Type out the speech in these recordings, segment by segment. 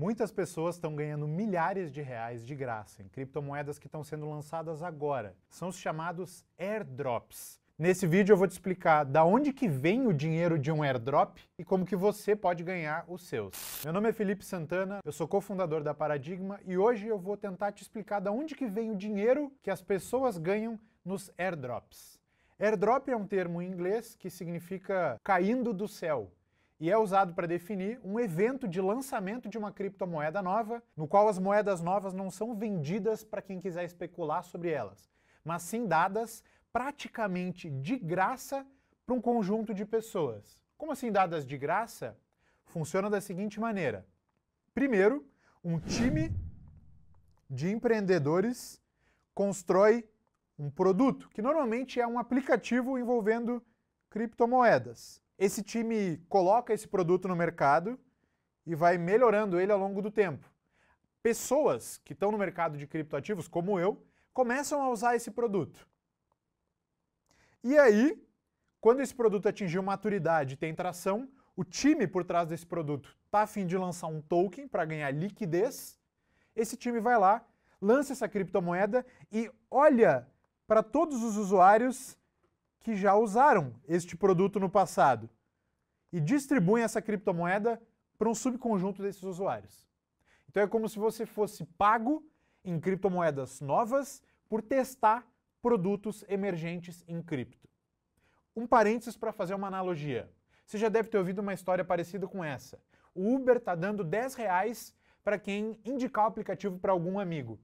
Muitas pessoas estão ganhando milhares de reais de graça em criptomoedas que estão sendo lançadas agora. São os chamados airdrops. Nesse vídeo eu vou te explicar da onde que vem o dinheiro de um airdrop e como que você pode ganhar os seus. Meu nome é Felipe Santana, eu sou cofundador da Paradigma e hoje eu vou tentar te explicar da onde que vem o dinheiro que as pessoas ganham nos airdrops. Airdrop é um termo em inglês que significa caindo do céu, e é usado para definir um evento de lançamento de uma criptomoeda nova, no qual as moedas novas não são vendidas para quem quiser especular sobre elas, mas sim dadas praticamente de graça para um conjunto de pessoas. Como assim dadas de graça? Funciona da seguinte maneira: primeiro, um time de empreendedores constrói um produto, que normalmente é um aplicativo envolvendo criptomoedas esse time coloca esse produto no mercado e vai melhorando ele ao longo do tempo. Pessoas que estão no mercado de criptoativos, como eu, começam a usar esse produto. E aí, quando esse produto atingiu maturidade e tem tração, o time por trás desse produto está a fim de lançar um token para ganhar liquidez. Esse time vai lá, lança essa criptomoeda e olha para todos os usuários que já usaram este produto no passado e distribuem essa criptomoeda para um subconjunto desses usuários. Então é como se você fosse pago em criptomoedas novas por testar produtos emergentes em cripto. Um parênteses para fazer uma analogia. Você já deve ter ouvido uma história parecida com essa. O Uber está dando 10 reais para quem indicar o aplicativo para algum amigo.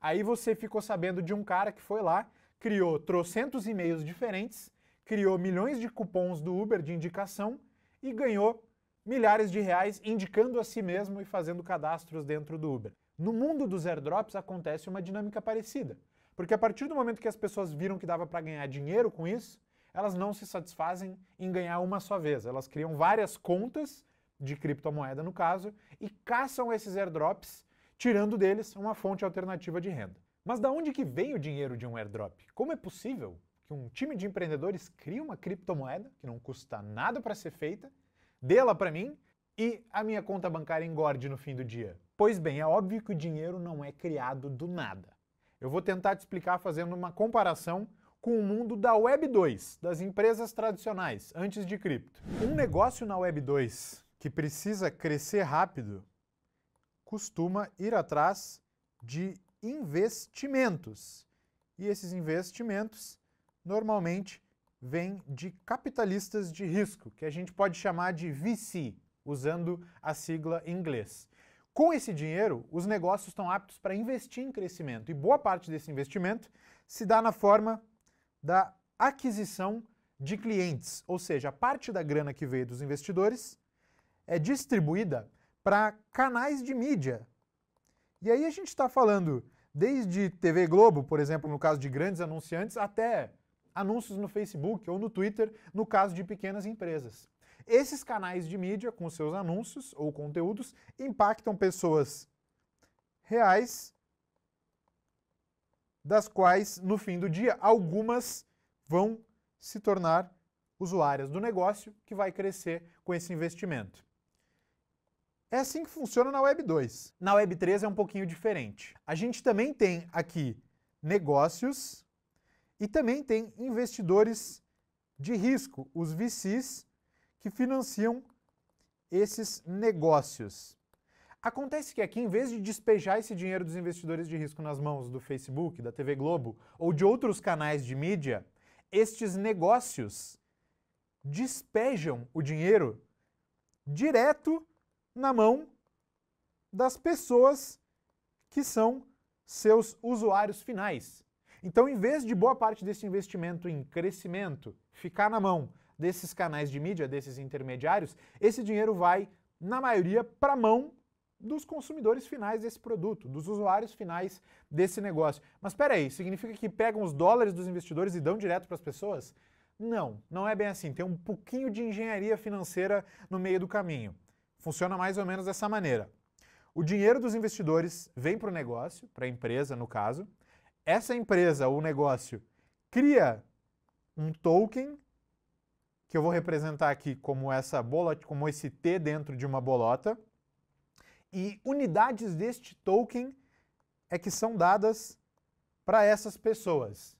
Aí você ficou sabendo de um cara que foi lá criou trocentos e-mails diferentes, criou milhões de cupons do Uber de indicação e ganhou milhares de reais indicando a si mesmo e fazendo cadastros dentro do Uber. No mundo dos airdrops acontece uma dinâmica parecida, porque a partir do momento que as pessoas viram que dava para ganhar dinheiro com isso, elas não se satisfazem em ganhar uma só vez, elas criam várias contas de criptomoeda no caso e caçam esses airdrops, tirando deles uma fonte alternativa de renda. Mas da onde que vem o dinheiro de um airdrop? Como é possível que um time de empreendedores crie uma criptomoeda que não custa nada para ser feita, dê ela para mim e a minha conta bancária engorde no fim do dia? Pois bem, é óbvio que o dinheiro não é criado do nada. Eu vou tentar te explicar fazendo uma comparação com o mundo da Web 2, das empresas tradicionais, antes de cripto. Um negócio na Web 2 que precisa crescer rápido costuma ir atrás de investimentos. E esses investimentos normalmente vêm de capitalistas de risco, que a gente pode chamar de VC, usando a sigla em inglês. Com esse dinheiro, os negócios estão aptos para investir em crescimento e boa parte desse investimento se dá na forma da aquisição de clientes, ou seja, a parte da grana que veio dos investidores é distribuída para canais de mídia e aí a gente está falando desde TV Globo, por exemplo, no caso de grandes anunciantes, até anúncios no Facebook ou no Twitter, no caso de pequenas empresas. Esses canais de mídia, com seus anúncios ou conteúdos, impactam pessoas reais, das quais, no fim do dia, algumas vão se tornar usuárias do negócio que vai crescer com esse investimento. É assim que funciona na Web 2. Na Web 3 é um pouquinho diferente. A gente também tem aqui negócios e também tem investidores de risco, os VCs, que financiam esses negócios. Acontece que aqui, em vez de despejar esse dinheiro dos investidores de risco nas mãos do Facebook, da TV Globo ou de outros canais de mídia, estes negócios despejam o dinheiro direto na mão das pessoas que são seus usuários finais. Então, em vez de boa parte desse investimento em crescimento ficar na mão desses canais de mídia, desses intermediários, esse dinheiro vai, na maioria, para a mão dos consumidores finais desse produto, dos usuários finais desse negócio. Mas espera aí, significa que pegam os dólares dos investidores e dão direto para as pessoas? Não, não é bem assim. Tem um pouquinho de engenharia financeira no meio do caminho funciona mais ou menos dessa maneira. O dinheiro dos investidores vem para o negócio, para a empresa, no caso. Essa empresa ou negócio cria um token que eu vou representar aqui como essa bola, como esse T dentro de uma bolota. E unidades deste token é que são dadas para essas pessoas.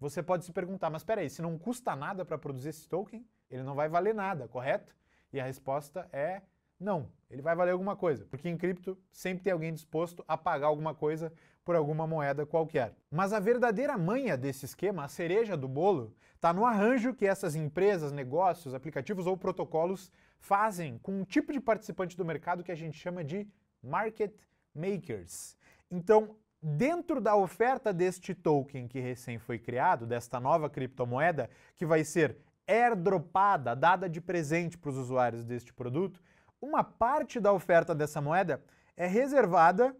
Você pode se perguntar, mas espera aí, se não custa nada para produzir esse token, ele não vai valer nada, correto? E a resposta é não, ele vai valer alguma coisa, porque em cripto sempre tem alguém disposto a pagar alguma coisa por alguma moeda qualquer. Mas a verdadeira manha desse esquema, a cereja do bolo, está no arranjo que essas empresas, negócios, aplicativos ou protocolos fazem com um tipo de participante do mercado que a gente chama de market makers. Então, dentro da oferta deste token que recém foi criado, desta nova criptomoeda, que vai ser airdropada, dada de presente para os usuários deste produto, uma parte da oferta dessa moeda é reservada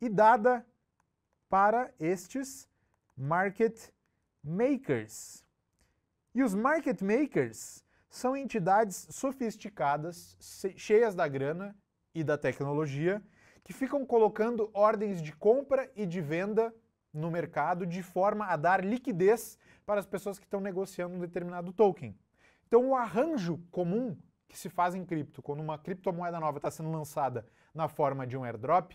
e dada para estes market makers. E os market makers são entidades sofisticadas, cheias da grana e da tecnologia, que ficam colocando ordens de compra e de venda no mercado de forma a dar liquidez para as pessoas que estão negociando um determinado token. Então, o arranjo comum que se faz em cripto, quando uma criptomoeda nova está sendo lançada na forma de um airdrop,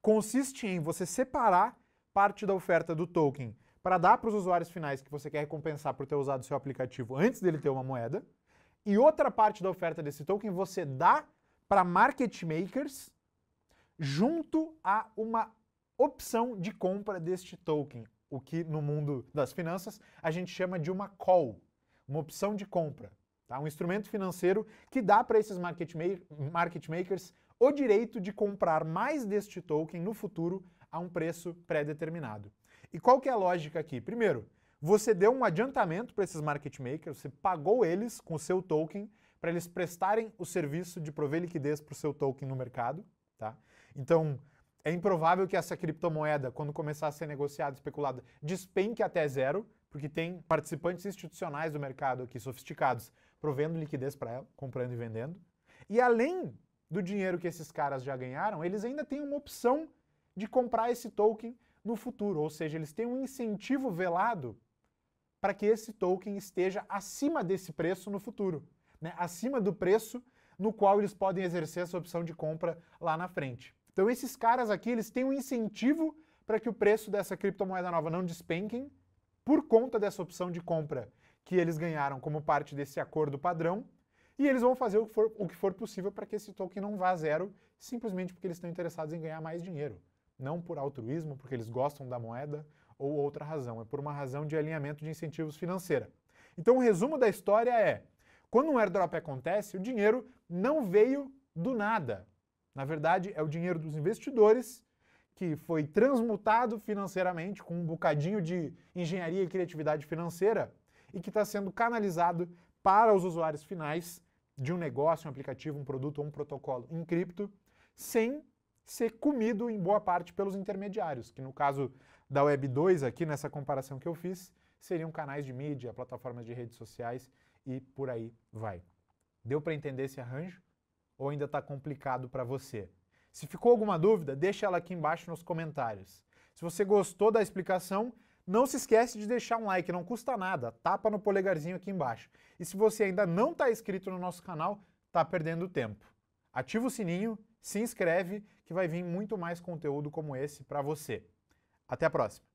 consiste em você separar parte da oferta do token para dar para os usuários finais que você quer recompensar por ter usado seu aplicativo antes dele ter uma moeda, e outra parte da oferta desse token você dá para market makers junto a uma opção de compra deste token, o que no mundo das finanças a gente chama de uma call, uma opção de compra. Tá? Um instrumento financeiro que dá para esses market, market makers o direito de comprar mais deste token no futuro a um preço pré-determinado. E qual que é a lógica aqui? Primeiro, você deu um adiantamento para esses market makers, você pagou eles com o seu token para eles prestarem o serviço de prover liquidez para o seu token no mercado. Tá? Então, é improvável que essa criptomoeda, quando começar a ser negociada, especulada, despenque até zero, porque tem participantes institucionais do mercado aqui, sofisticados, provendo liquidez para ela, comprando e vendendo. E além do dinheiro que esses caras já ganharam, eles ainda têm uma opção de comprar esse token no futuro, ou seja, eles têm um incentivo velado para que esse token esteja acima desse preço no futuro, né? acima do preço no qual eles podem exercer essa opção de compra lá na frente. Então esses caras aqui, eles têm um incentivo para que o preço dessa criptomoeda nova não despenque por conta dessa opção de compra que eles ganharam como parte desse acordo padrão, e eles vão fazer o que for, o que for possível para que esse token não vá a zero, simplesmente porque eles estão interessados em ganhar mais dinheiro, não por altruísmo, porque eles gostam da moeda ou outra razão, é por uma razão de alinhamento de incentivos financeira. Então o resumo da história é, quando um airdrop acontece, o dinheiro não veio do nada, na verdade, é o dinheiro dos investidores que foi transmutado financeiramente com um bocadinho de engenharia e criatividade financeira e que está sendo canalizado para os usuários finais de um negócio, um aplicativo, um produto ou um protocolo em cripto, sem ser comido em boa parte pelos intermediários, que no caso da Web 2, aqui nessa comparação que eu fiz, seriam canais de mídia, plataformas de redes sociais e por aí vai. Deu para entender esse arranjo? ou ainda está complicado para você? Se ficou alguma dúvida, deixa ela aqui embaixo nos comentários. Se você gostou da explicação, não se esquece de deixar um like, não custa nada, tapa no polegarzinho aqui embaixo. E se você ainda não está inscrito no nosso canal, está perdendo tempo. Ativa o sininho, se inscreve, que vai vir muito mais conteúdo como esse para você. Até a próxima!